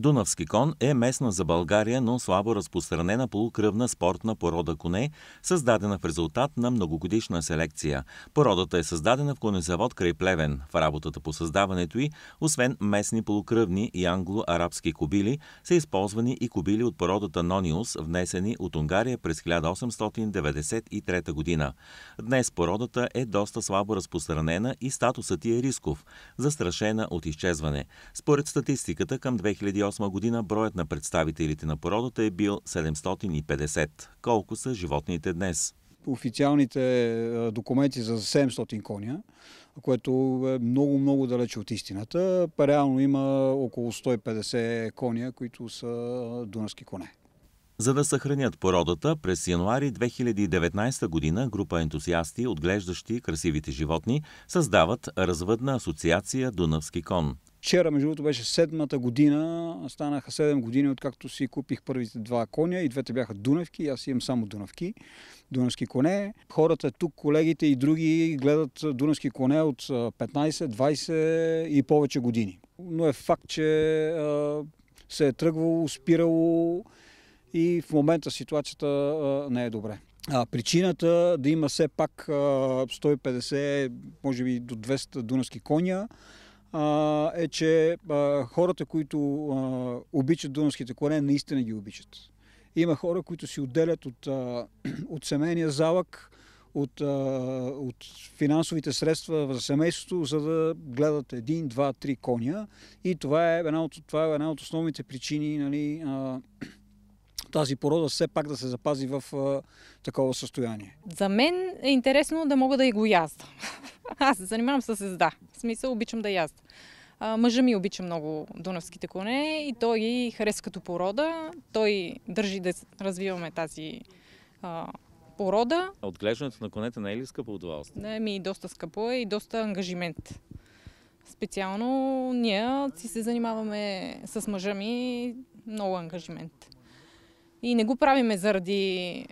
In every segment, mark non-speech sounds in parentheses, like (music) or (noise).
Дунавски кон е местна за България, но слабо разпространена полукръвна спортна порода коне, създадена в резултат на многогодишна селекция. Породата е създадена в конезавод край Плевен. В работата по създаването й, освен местни полукръвни и англо-арабски кобили, са използвани и кобили от породата Нониус, внесени от Унгария през 1893 година. Днес породата е доста слабо разпространена и статусът й е рисков, застрашена от изчезване. Според статистиката към 2008 2008 година броят на представителите на породата е бил 750. Колко са животните днес? Официалните документи за 700 коня, което е много-много далече от истината. Реално има около 150 коня, които са дунавски коне. За да съхранят породата, през януари 2019 година група ентусиасти, отглеждащи красивите животни, създават развъдна асоциация Дунавски кон. Вчера, между другото, беше седмата година. Станаха 7 години, откакто си купих първите два коня и двете бяха дунавки. Аз имам само дунавки, дунавски коне. Хората тук, колегите и други гледат дунавски коне от 15, 20 и повече години. Но е факт, че а, се е тръгвало, спирало и в момента ситуацията а, не е добре. А, причината да има все пак а, 150, може би до 200 дунавски коня а, е, че а, хората, които а, обичат дунавските коне, наистина ги обичат. Има хора, които си отделят от, а, (clears throat) от семейния залък, от, а, от финансовите средства за семейството, за да гледат един, два, три коня. И това е една от, това е една от основните причини нали, а, тази порода все пак да се запази в а, такова състояние? За мен е интересно да мога да и го язда. (laughs) Аз се занимавам с езда. В смисъл обичам да язда. мъжа ми обича много дунавските коне и той ги харесва като порода. Той държи да развиваме тази а, порода. Отглеждането на конете не е ли скъпо удоволствие? Не, ми доста скъпо е и доста ангажимент. Специално ние си се занимаваме с мъжа ми много ангажимент. И не го правиме заради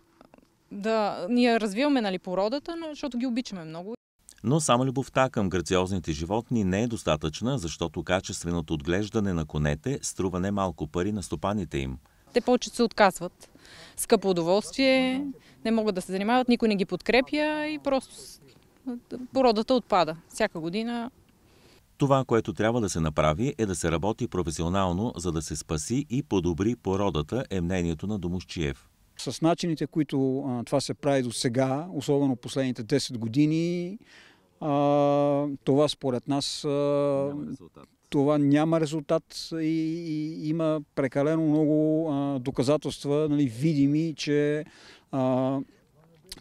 да ние развиваме нали, породата, защото ги обичаме много. Но само любовта към грациозните животни не е достатъчна, защото качественото отглеждане на конете струва немалко пари на стопаните им. Те повече се отказват. Скъпо удоволствие, не могат да се занимават, никой не ги подкрепя и просто породата отпада. Всяка година това, което трябва да се направи, е да се работи професионално, за да се спаси и подобри породата, е мнението на Домощиев. С начините, които а, това се прави до сега, особено последните 10 години, а, това според нас а, няма това няма резултат и, и има прекалено много а, доказателства, нали, видими, че а,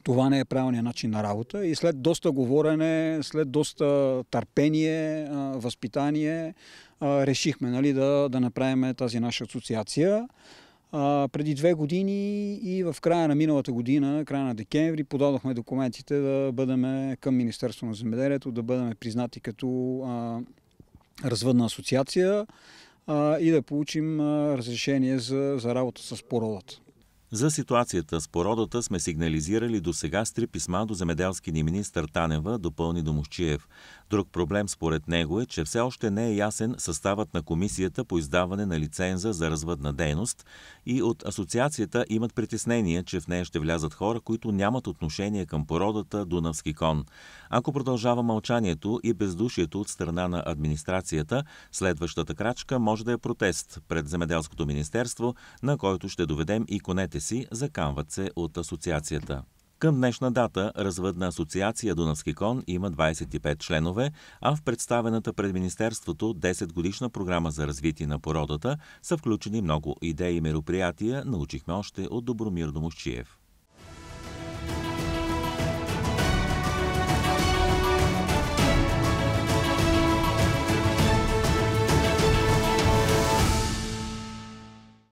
това не е правилният начин на работа и след доста говорене, след доста търпение, възпитание, решихме нали, да, да направим тази наша асоциация. преди две години и в края на миналата година, края на декември, подадохме документите да бъдем към Министерство на земеделието, да бъдем признати като развъдна асоциация и да получим разрешение за, за работа с породата. За ситуацията с породата сме сигнализирали до сега с три писма до земеделски ни министр Танева, допълни Домощиев. Друг проблем според него е, че все още не е ясен съставът на комисията по издаване на лиценза за развъдна дейност и от асоциацията имат притеснение, че в нея ще влязат хора, които нямат отношение към породата Дунавски кон. Ако продължава мълчанието и бездушието от страна на администрацията, следващата крачка може да е протест пред Земеделското министерство, на който ще доведем и конете жалбите си, заканват се от асоциацията. Към днешна дата развъдна асоциация Дунавски кон има 25 членове, а в представената пред Министерството 10 годишна програма за развитие на породата са включени много идеи и мероприятия, научихме още от Добромир Домощиев.